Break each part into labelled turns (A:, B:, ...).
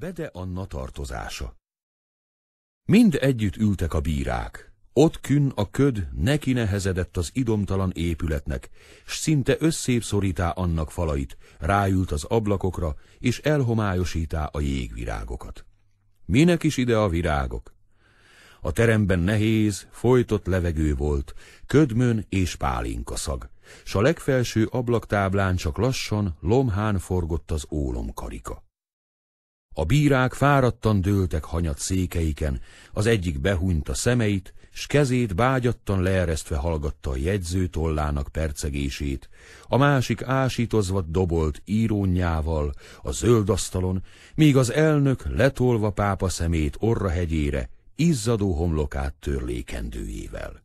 A: Bede Anna tartozása Mind együtt ültek a bírák. Ott kün a köd neki nehezedett az idomtalan épületnek, s szinte összépszorítá annak falait, ráült az ablakokra, és elhomályosítá a jégvirágokat. Minek is ide a virágok? A teremben nehéz, folytott levegő volt, ködmön és pálinka szag, s a legfelső ablaktáblán csak lassan lomhán forgott az ólomkarika. A bírák fáradtan dőltek hanyat székeiken, az egyik behunyt a szemeit, s kezét bágyattan leeresztve hallgatta a jegyző tollának percegését, a másik ásítozva dobolt írónyával a zöld asztalon, míg az elnök letolva pápa szemét orrahegyére, izzadó homlokát törlékendőjével.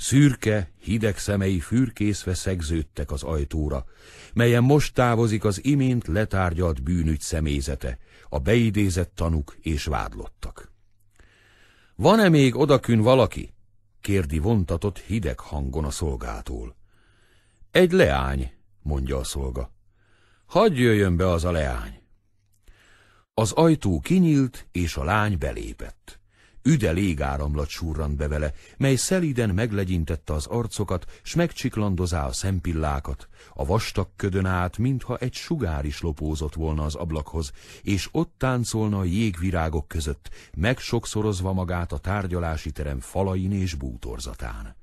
A: Szürke, hideg szemei fürkészve szegződtek az ajtóra, melyen most távozik az imént letárgyalt bűnügy személyzete, a beidézett tanuk és vádlottak. Van-e még odakün valaki? kérdi vontatott hideg hangon a szolgától. Egy leány, mondja a szolga. Hagyj jöjjön be az a leány. Az ajtó kinyílt, és a lány belépett üde légáramlat surrant be vele, mely szelíden meglegyintette az arcokat, s megcsiklandozá a szempillákat. A vastag ködön át, mintha egy sugár is lopózott volna az ablakhoz, és ott táncolna a jégvirágok között, megsokszorozva magát a tárgyalási terem falain és bútorzatán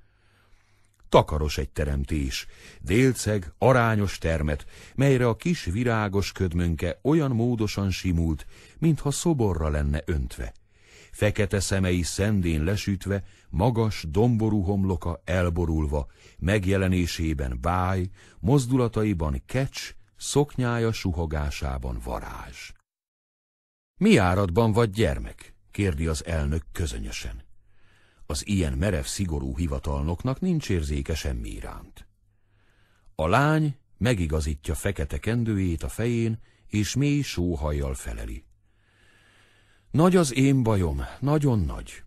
A: takaros egy teremtés, délceg, arányos termet, melyre a kis virágos ködmönke olyan módosan simult, mintha szoborra lenne öntve fekete szemei szendén lesütve, magas, domború homloka elborulva, megjelenésében báj, mozdulataiban kecs, szoknyája suhogásában varázs. Mi áradban vagy gyermek? kérdi az elnök közönösen. Az ilyen merev szigorú hivatalnoknak nincs érzéke semmi iránt. A lány megigazítja fekete kendőjét a fején, és mély sóhajjal feleli. Nagy az én bajom, nagyon nagy.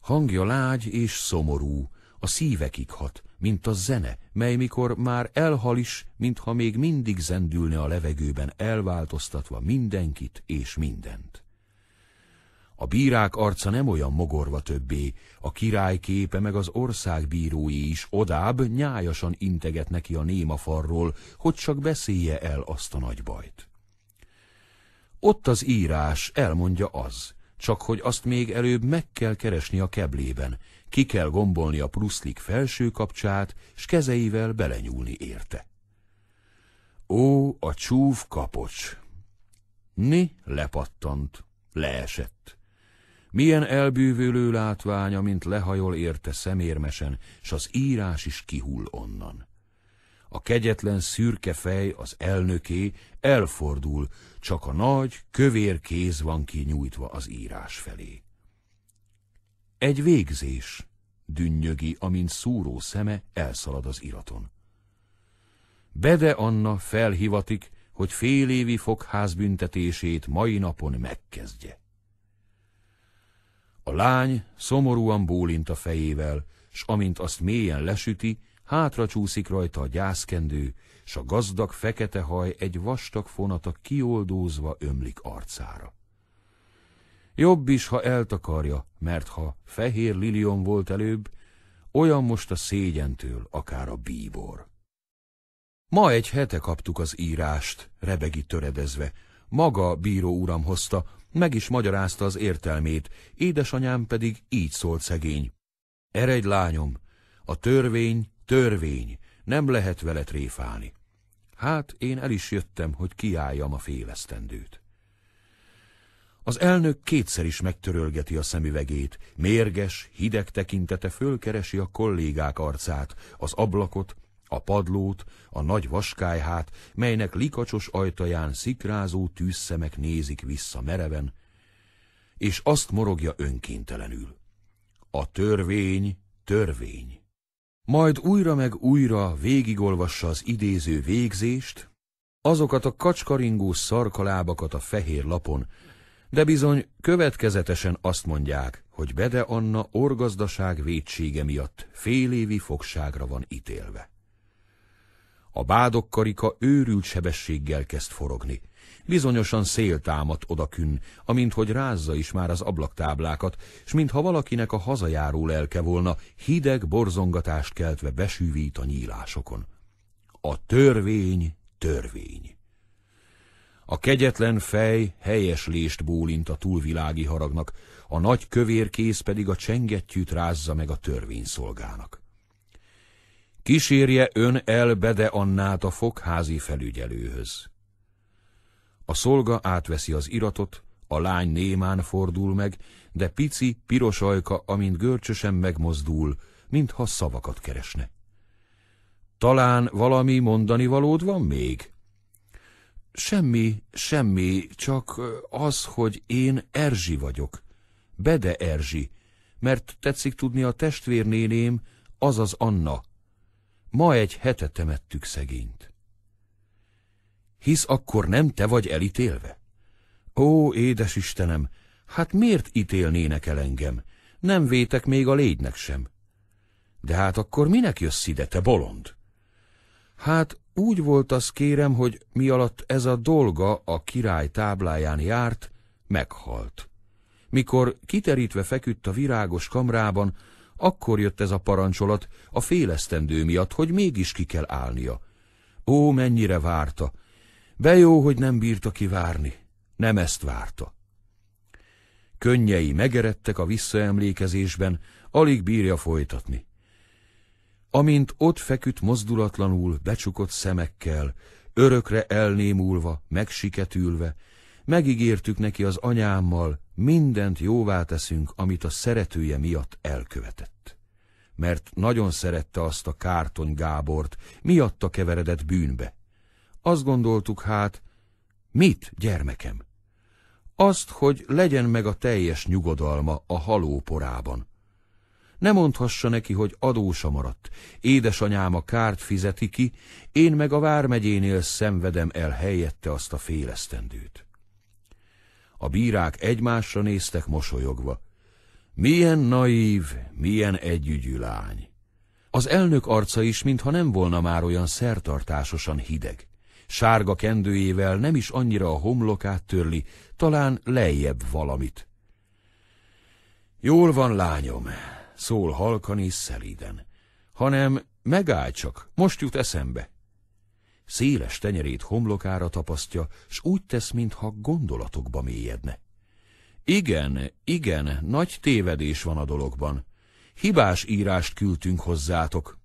A: Hangja lágy és szomorú, a szívekig hat, mint a zene, mely mikor már elhal is, mintha még mindig zendülne a levegőben, elváltoztatva mindenkit és mindent. A bírák arca nem olyan mogorva többé, a király képe meg az ország bírói is odább nyájasan integet neki a néma farról, hogy csak beszélje el azt a nagy bajt. Ott az írás, elmondja az, csak hogy azt még előbb meg kell keresni a keblében, ki kell gombolni a pluszlik felső kapcsát, s kezeivel belenyúlni érte. Ó, a csúf kapocs! Ni lepattant, leesett. Milyen elbűvölő látványa, mint lehajol érte szemérmesen, s az írás is kihull onnan. A kegyetlen szürke fej, az elnöké elfordul, csak a nagy, kövér kéz van kinyújtva az írás felé. Egy végzés, dünnyögi, amint szúró szeme elszalad az iraton. Bede Anna felhivatik, hogy fél évi fogházbüntetését mai napon megkezdje. A lány szomorúan bólint a fejével, s amint azt mélyen lesüti, hátra csúszik rajta a gyászkendő, s a gazdag fekete haj egy vastag fonata kioldózva ömlik arcára. Jobb is, ha eltakarja, mert ha fehér lilion volt előbb, olyan most a szégyentől akár a bíbor. Ma egy hete kaptuk az írást, rebegi töredezve. Maga bíró uram hozta, meg is magyarázta az értelmét, édesanyám pedig így szólt szegény. Eredj lányom, a törvény Törvény, nem lehet vele tréfálni. Hát én el is jöttem, hogy kiálljam a félesztendőt. Az elnök kétszer is megtörölgeti a szemüvegét, mérges, hideg tekintete fölkeresi a kollégák arcát, az ablakot, a padlót, a nagy vaskályhát, melynek likacsos ajtaján szikrázó tűzszemek nézik vissza mereven, és azt morogja önkéntelenül. A törvény, törvény majd újra meg újra végigolvassa az idéző végzést, azokat a kacskaringó szarkalábakat a fehér lapon, de bizony következetesen azt mondják, hogy Bede Anna orgazdaság védsége miatt félévi fogságra van ítélve. A bádokkarika őrült sebességgel kezd forogni, Bizonyosan szél támadt odakünn, amint hogy rázza is már az ablaktáblákat, s mintha valakinek a hazajáró lelke volna, hideg borzongatást keltve besűvít a nyílásokon. A törvény törvény. A kegyetlen fej helyes lést bólint a túlvilági haragnak, a nagy kövér kéz pedig a csengettyűt rázza meg a törvényszolgának. Kísérje ön el Bede Annát a fogházi felügyelőhöz. A szolga átveszi az iratot, a lány némán fordul meg, de pici, piros ajka, amint görcsösen megmozdul, mintha szavakat keresne. Talán valami mondani valód van még? Semmi, semmi, csak az, hogy én Erzsi vagyok. Bede Erzsi, mert tetszik tudni a testvérnéném, azaz Anna. Ma egy hetet temettük szegényt hisz akkor nem te vagy elítélve? Ó, édes Istenem, hát miért ítélnének el engem? Nem vétek még a légynek sem. De hát akkor minek jössz ide, te bolond? Hát úgy volt az, kérem, hogy mi alatt ez a dolga a király tábláján járt, meghalt. Mikor kiterítve feküdt a virágos kamrában, akkor jött ez a parancsolat a félesztendő miatt, hogy mégis ki kell állnia. Ó, mennyire várta! De jó, hogy nem bírta kivárni. Nem ezt várta. Könnyei megeredtek a visszaemlékezésben, alig bírja folytatni. Amint ott feküdt mozdulatlanul, becsukott szemekkel, örökre elnémulva, megsiketülve, megígértük neki az anyámmal, mindent jóvá teszünk, amit a szeretője miatt elkövetett. Mert nagyon szerette azt a Kárton Gábort, miatta keveredett bűnbe. Azt gondoltuk hát, mit, gyermekem? Azt, hogy legyen meg a teljes nyugodalma a halóporában. Ne mondhassa neki, hogy adósa maradt, édesanyám a kárt fizeti ki, én meg a vármegyénél szenvedem el helyette azt a félesztendőt. A bírák egymásra néztek mosolyogva. Milyen naív, milyen együgyű lány! Az elnök arca is, mintha nem volna már olyan szertartásosan hideg. Sárga kendőjével nem is annyira a homlokát törli, talán lejjebb valamit. Jól van, lányom, szól halkan és szelíden, hanem megállj csak, most jut eszembe. Széles tenyerét homlokára tapasztja, s úgy tesz, mintha gondolatokba mélyedne. Igen, igen, nagy tévedés van a dologban. Hibás írást küldtünk hozzátok,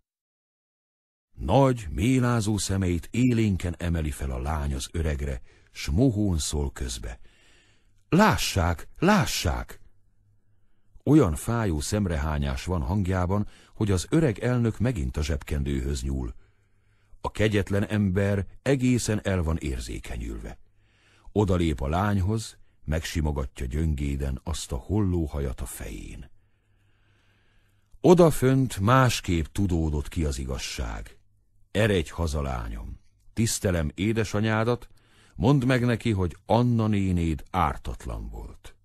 A: nagy, mélázó szemeit élénken emeli fel a lány az öregre, s mohón szól közbe. Lássák, lássák! Olyan fájó szemrehányás van hangjában, hogy az öreg elnök megint a zsebkendőhöz nyúl. A kegyetlen ember egészen el van érzékenyülve. Odalép a lányhoz, megsimogatja gyöngéden azt a holló hajat a fején. Odafönt másképp tudódott ki az igazság eredj lányom, tisztelem édesanyádat, mondd meg neki, hogy Anna nénéd ártatlan volt.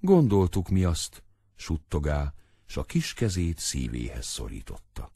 A: Gondoltuk mi azt, suttogá, s a kis kezét szívéhez szorította.